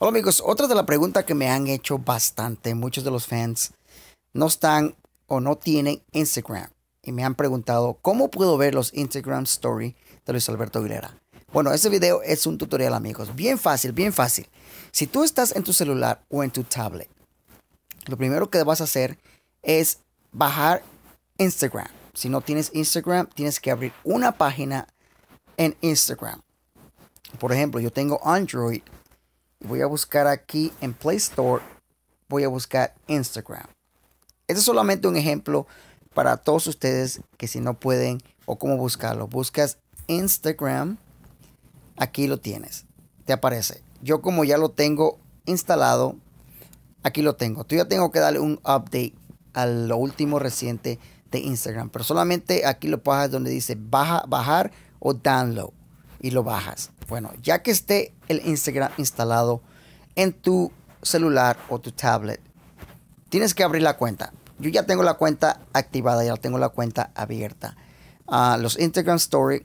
Hola amigos, otra de las preguntas que me han hecho bastante muchos de los fans no están o no tienen Instagram y me han preguntado cómo puedo ver los Instagram Story de Luis Alberto Aguilera. Bueno, este video es un tutorial amigos, bien fácil, bien fácil. Si tú estás en tu celular o en tu tablet, lo primero que vas a hacer es bajar Instagram. Si no tienes Instagram, tienes que abrir una página en Instagram. Por ejemplo, yo tengo Android Voy a buscar aquí en Play Store, voy a buscar Instagram. Este es solamente un ejemplo para todos ustedes que si no pueden o cómo buscarlo. Buscas Instagram, aquí lo tienes, te aparece. Yo como ya lo tengo instalado, aquí lo tengo. Tú ya tengo que darle un update a lo último reciente de Instagram. Pero solamente aquí lo bajas donde dice baja, bajar o download. Y lo bajas. Bueno, ya que esté el Instagram instalado en tu celular o tu tablet, tienes que abrir la cuenta. Yo ya tengo la cuenta activada, ya tengo la cuenta abierta. Ah, los Instagram Story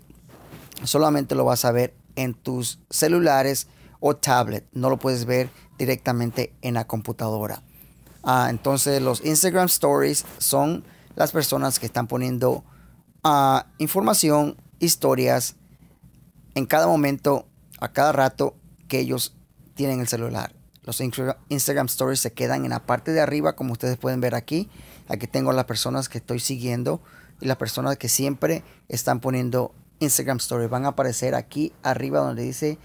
solamente lo vas a ver en tus celulares o tablet. No lo puedes ver directamente en la computadora. Ah, entonces los Instagram Stories son las personas que están poniendo ah, información, historias en cada momento, a cada rato que ellos tienen el celular. Los Instagram Stories se quedan en la parte de arriba, como ustedes pueden ver aquí. Aquí tengo las personas que estoy siguiendo y las personas que siempre están poniendo Instagram Stories. Van a aparecer aquí arriba donde dice,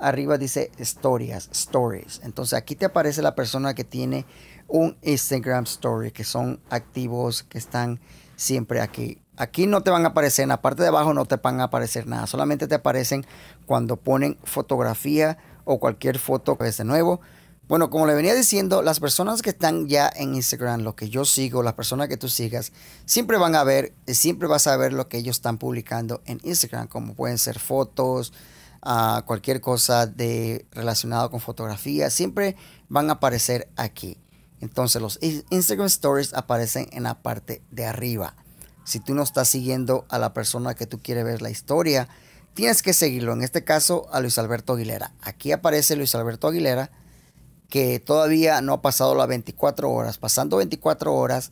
arriba dice historias, stories. Entonces aquí te aparece la persona que tiene un Instagram Story, que son activos, que están siempre aquí. Aquí no te van a aparecer, en la parte de abajo no te van a aparecer nada, solamente te aparecen cuando ponen fotografía o cualquier foto que es de nuevo. Bueno, como le venía diciendo, las personas que están ya en Instagram, lo que yo sigo, las personas que tú sigas, siempre van a ver, eh, siempre vas a ver lo que ellos están publicando en Instagram, como pueden ser fotos, ah, cualquier cosa de relacionado con fotografía, siempre van a aparecer aquí. Entonces los Instagram Stories aparecen en la parte de arriba. Si tú no estás siguiendo a la persona que tú quieres ver la historia, tienes que seguirlo. En este caso, a Luis Alberto Aguilera. Aquí aparece Luis Alberto Aguilera, que todavía no ha pasado las 24 horas. Pasando 24 horas,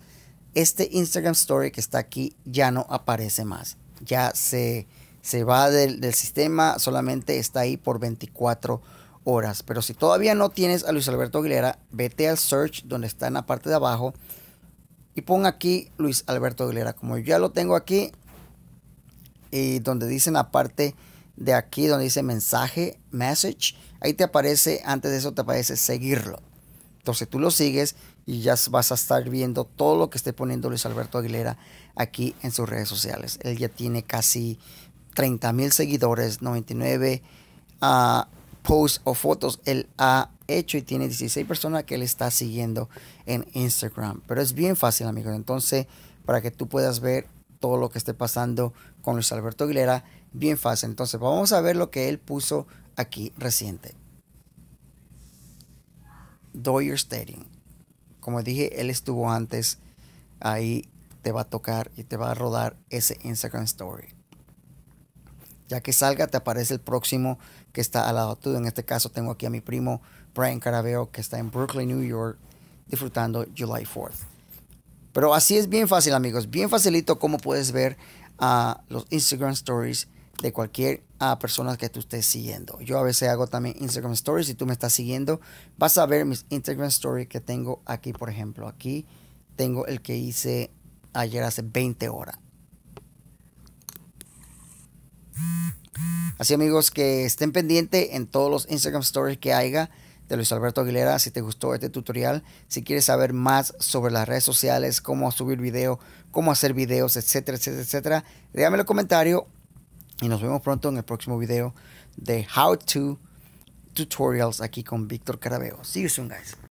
este Instagram Story que está aquí ya no aparece más. Ya se, se va del, del sistema, solamente está ahí por 24 horas. Pero si todavía no tienes a Luis Alberto Aguilera, vete al search donde está en la parte de abajo y pon aquí Luis Alberto Aguilera. Como ya lo tengo aquí, y donde dice en la parte de aquí, donde dice mensaje, message, ahí te aparece, antes de eso te aparece seguirlo. Entonces tú lo sigues y ya vas a estar viendo todo lo que esté poniendo Luis Alberto Aguilera aquí en sus redes sociales. Él ya tiene casi 30 mil seguidores, 99 ah, posts o fotos él ha hecho y tiene 16 personas que le está siguiendo en Instagram. Pero es bien fácil, amigos. Entonces, para que tú puedas ver todo lo que esté pasando con Luis Alberto Aguilera, bien fácil. Entonces, vamos a ver lo que él puso aquí reciente. Doyer Stadium. Como dije, él estuvo antes. Ahí te va a tocar y te va a rodar ese Instagram Story. Ya que salga, te aparece el próximo que está al lado tuyo. En este caso, tengo aquí a mi primo Brian Carabeo, que está en Brooklyn, New York, disfrutando July 4th. Pero así es bien fácil, amigos. Bien facilito como puedes ver a ah, los Instagram Stories de cualquier ah, persona que tú estés siguiendo. Yo a veces hago también Instagram Stories. Si tú me estás siguiendo, vas a ver mis Instagram Stories que tengo aquí, por ejemplo. Aquí tengo el que hice ayer hace 20 horas. Así amigos que estén pendientes en todos los Instagram stories que haya de Luis Alberto Aguilera. Si te gustó este tutorial, si quieres saber más sobre las redes sociales, cómo subir video, cómo hacer videos, etcétera, etcétera, etcétera, déjame el comentario y nos vemos pronto en el próximo video de How to Tutorials aquí con Víctor Carabeo. See you soon, guys.